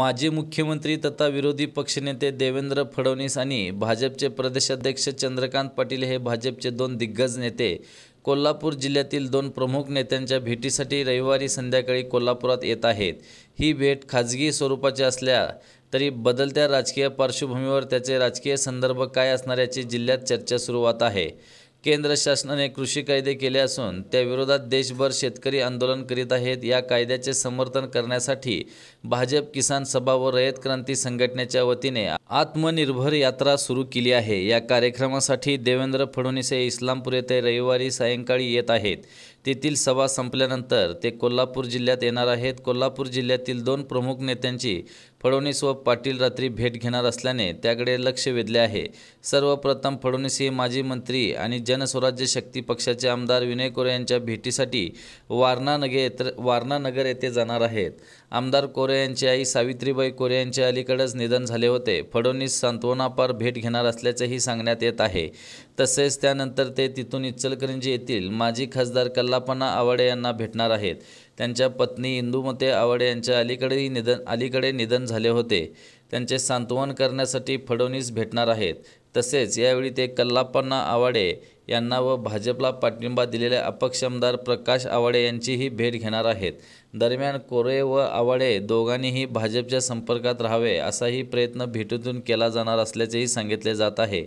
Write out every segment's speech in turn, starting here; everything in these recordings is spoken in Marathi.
माजी मुख्यमंत्री तथा विरोधी पक्षनेते देवेंद्र फडणवीस आणि भाजपचे प्रदेशाध्यक्ष चंद्रकांत पाटील हे भाजपचे दोन दिग्गज नेते कोल्हापूर जिल्ह्यातील दोन प्रमुख नेत्यांच्या भेटीसाठी रविवारी संध्याकाळी कोल्हापुरात येत आहेत ही भेट खाजगी स्वरूपाची असल्या तरी बदलत्या राजकीय पार्श्वभूमीवर त्याचे राजकीय संदर्भ काय असणार याची जिल्ह्यात चर्चा सुरुवात आहे केंद्र शासनाने कृषी कायदे केले असून त्याविरोधात देशभर शेतकरी आंदोलन करीत आहेत या कायद्याचे समर्थन करण्यासाठी भाजप किसान सभा व रयत क्रांती संघटनेच्या वतीने आत्मनिर्भर यात्रा सुरू केली आहे या कार्यक्रमासाठी देवेंद्र फडणवीस हे इस्लामपूर येथे रविवारी सायंकाळी येत आहेत तेथील सभा संपल्यानंतर ते कोल्हापूर जिल्ह्यात येणार आहेत कोल्हापूर जिल्ह्यातील दोन प्रमुख नेत्यांची फडणवीस व पाटील रात्री भेट घेणार असल्याने त्याकडे लक्ष वेधले आहे सर्वप्रथम फडणवीस हे माजी मंत्री आणि जनस्वराज्य शक्ती पक्षाचे आमदार विनय कोरे यांच्या भेटीसाठी वारणानगे येत्र वारणानगर येथे जाणार आहेत आमदार कोरे यांची आई सावित्रीबाई कोरे यांचे अलीकडेच निधन झाले होते फडणवीस सांत्वनापार भेट घेणार असल्याचंही सांगण्यात येत आहे तसेच त्यानंतर ते तिथून इचलकरंजी येथील माजी खासदार कल्लापना आवाडे यांना भेटणार आहेत त्यांच्या पत्नी इंदुमते आवाडे यांच्या अलीकडेही निधन अलीकडे निधन झाले होते त्यांचे सांत्वन करण्यासाठी फडणवीस भेटणार आहेत तसेच यावेळी ते कल्लापन्ना आवाडे यांना व भाजपला पाठिंबा दिलेले अपक्ष आमदार प्रकाश आवाडे यांचीही भेट घेणार आहेत दरम्यान कोरे व आवाडे दोघांनीही भाजपच्या संपर्कात राहावे असाही प्रयत्न भेटीतून केला जाणार असल्याचेही सांगितले जात आहे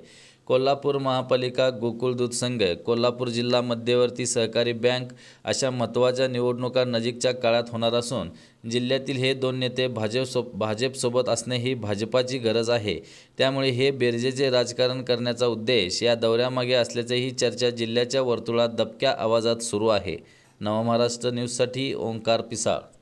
कोल्हापूर महापालिका गोकुळ दूध संघ कोल्हापूर जिल्हा मध्यवर्ती सहकारी बँक अशा महत्त्वाच्या निवडणुका नजीकच्या काळात होणार असून जिल्ह्यातील हे दोन नेते भाजप सो भाजपसोबत असणे ही भाजपाची गरज आहे त्यामुळे हे बेरजेचे राजकारण करण्याचा उद्देश या दौऱ्यामागे असल्याचे ही चर्चा जिल्ह्याच्या वर्तुळात दबक्या आवाजात सुरू आहे नवमहाराष्ट्र न्यूजसाठी ओंकार पिसाळ